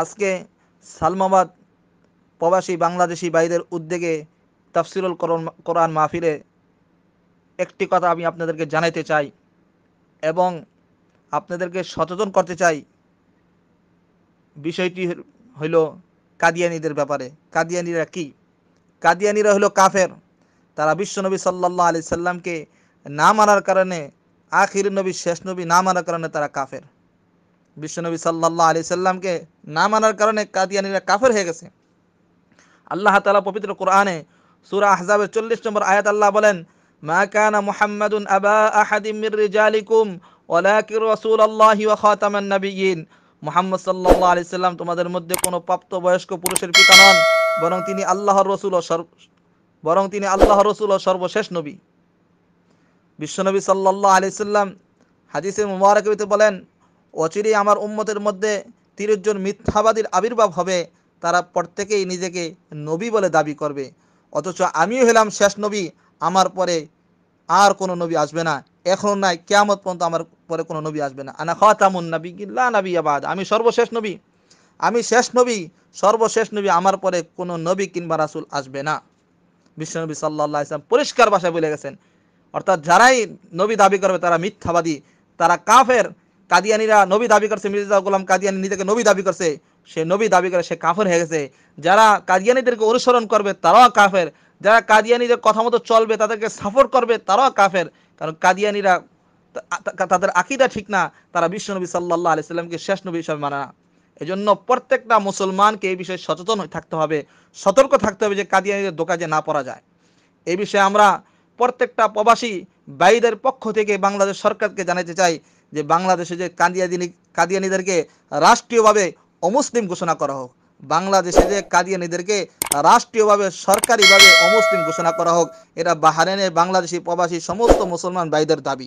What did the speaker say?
আজকে সালমাবাদ প্রবাসী বাংলাদেশি ভাইদের উদ্যোগে তাফসিরুল কোরআন মাহফিলে একটি কথা আমি আপনাদেরকে জানাইতে চাই এবং আপনাদেরকে সচেতন করতে চাই বিষয়টি হইল কাদিয়ানিদের ব্যাপারে কাদিয়ানিরা কি কাদিয়ানিরা হলো কাফের তারা বিশ্বনবী সাল্লাহ আলি সাল্লামকে না মানার কারণে আখির নবী শেষ নবী না মানার কারণে তারা কাফের বিশ্বনবী সাল্লাহ আলি সাল্লামকে না মানার কারণে কাদিয়ানিরা কাফের হয়ে গেছে আল্লাহ তালা পবিত্র কোরআনে সুরা আহজাবের চল্লিশ নম্বর আয়াত আল্লাহ বলেন মা কানা মুহাম্মাদুন আবা আহাদিমির রিজালিকুম ওয়ালাকির রসুল আল্লাহি ওয়া খাতামান নাবিয়িন মুহাম্মদ সাল্লাল্লাহু আলাইহি সাল্লাম তোমাদের মধ্যে কোনো প্রাপ্তবয়স্ক পুরুষের পিতা নন বরং তিনি আল্লাহর রসুল ও সর্ব বরং তিনি আল্লাহর রসুল ও সর্বশেষ নবী বিশ্বনবী সাল্লাল্লাহু আলাইহি সাল্লাম হাদিসে মুবারাকবিতে বলেন অচিরেই আমার উম্মতের মধ্যে তিরিশ জন মিথ্যাবাদীর আবির্ভাব হবে তারা প্রত্যেকেই নিজেকে নবী বলে দাবি করবে অথচ আমিও হলাম শেষ নবী আমার পরে আর কোনো নবী আসবে না এখন নাই কেয়ামত পর্যন্ত আমার পরে কোনো নবী আসবে না আনা খাতামুন নবী গিল্লা নবী আবাদ আমি সর্বশেষ নবী আমি শেষ নবী সর্বশেষ নবী আমার পরে কোনো নবী কিংবা রাসুল আসবে না বিশ্বনবী সাল্লা ইসলাম পরিষ্কার ভাষায় বলে গেছেন অর্থাৎ যারাই নবী দাবি করবে তারা মিথ্যাবাদী তারা কাফের কাদিয়ানিরা নবী দাবি করছে মির্জা গোলাম কাদিয়ানি নিজেকে নবী দাবি করছে সে নবী দাবি করে সে কাফের হয়ে গেছে যারা কাদিয়ানিদেরকে অনুসরণ করবে তারাও কাফের যারা কাদিয়ানিদের কথা মতো চলবে তাদেরকে সাপোর্ট করবে তারাও কাফের কারণ কাদিয়ানিরা তাদের আকিদা ঠিক না তারা বিশ্ব নবী সাল্লাহ আলি সাল্লামকে শেষ নবী হিসাবে মানে না এই জন্য প্রত্যেকটা মুসলমানকে এই বিষয়ে সচেতন থাকতে হবে সতর্ক থাকতে হবে যে কাদিয়ানিদের দোকা যে না পড়া যায় এই বিষয়ে আমরা প্রত্যেকটা প্রবাসী বাইদের পক্ষ থেকে বাংলাদেশ সরকারকে জানাতে চাই যে বাংলাদেশে যে কাদিয়াদিনী কাদিয়ানিদেরকে রাষ্ট্রীয়ভাবে অমুসলিম ঘোষণা করা হোক বাংলাদেশে যে কাদিয়ানিদেরকে রাষ্ট্রীয়ভাবে সরকারিভাবে অমুসলিম ঘোষণা করা হোক এটা বাহারেনে বাংলাদেশি প্রবাসী সমস্ত মুসলমান ভাইদের দাবি